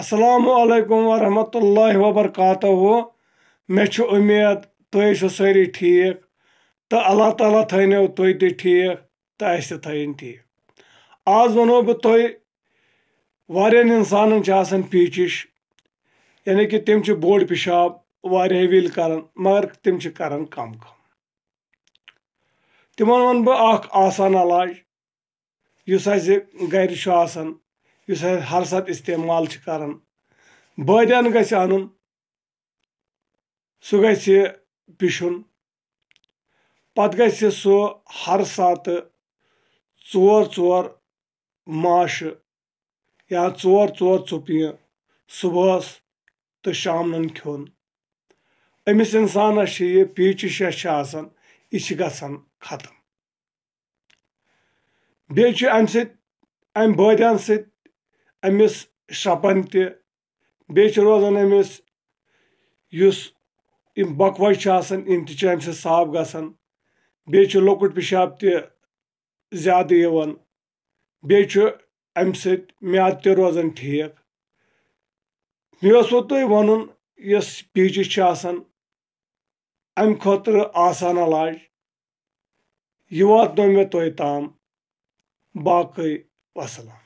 السلام علیکم ورحمۃ اللہ وبرکاتہ مے امید تھی ٲسِو سٲری ٹھیٖک تہٕ اللہ تعالیٰ تھٲینو تُہۍ تہِ ٹھیٖک تہٕ اَسہِ تہِ تھٲیِن ٹھیٖک آز وَنو بہٕ تۄہہِ واریاہَن اِنسانَن چھِ آسان پیٖچِش یعنی کہِ تِم چھِ بوٚڑ پِشاب واریاہ ویٖل کَران مگر تِم چھِ کَران کَم کَم تِمَن وَنہٕ بہٕ اَکھ آسان علاج یُس اَسہِ گَرِ چھُ آسان یُس حظ ہر ساتہٕ استعمال چھِ کران بٲدیان گژھِ اَنُن سُہ گژھِ پِشُن پَتہٕ گژھِ سُہ ہر ساتہٕ ژور ژور ماشہٕ یا ژور ژور ژُپیہِ صُبحس تہٕ شامنَن کھیوٚن أمِس اِنسانَس چھِ یہِ پیٖچہِ شیٚش چھِ آسان یہِ چھِ گژھان ختم بیٚیہِ چھُ اَمہِ سۭتۍ اَمہِ بٲدیان سۭتۍ أمِس تہِ بیٚیہِ چھِ روزان أمِس یُس یِم یِم چھِ چھِ آسان تہِ تہِ اَمہِ سۭتۍ صاف گژھان بیٚیہِ چھُ لۄکُٹ پِشاب زیادٕ یِوان بیٚیہِ چھُ اَمہِ سۭتۍ میادٕ تہِ روزان ٹھیٖک مےٚ اوسوٕ تۄہہِ وَنُن یۄس آم چھِ آسان اَمہِ خٲطرٕ آسان علاج یہِ واتنو مےٚ تۄہہِ تام باقٕے وَسلام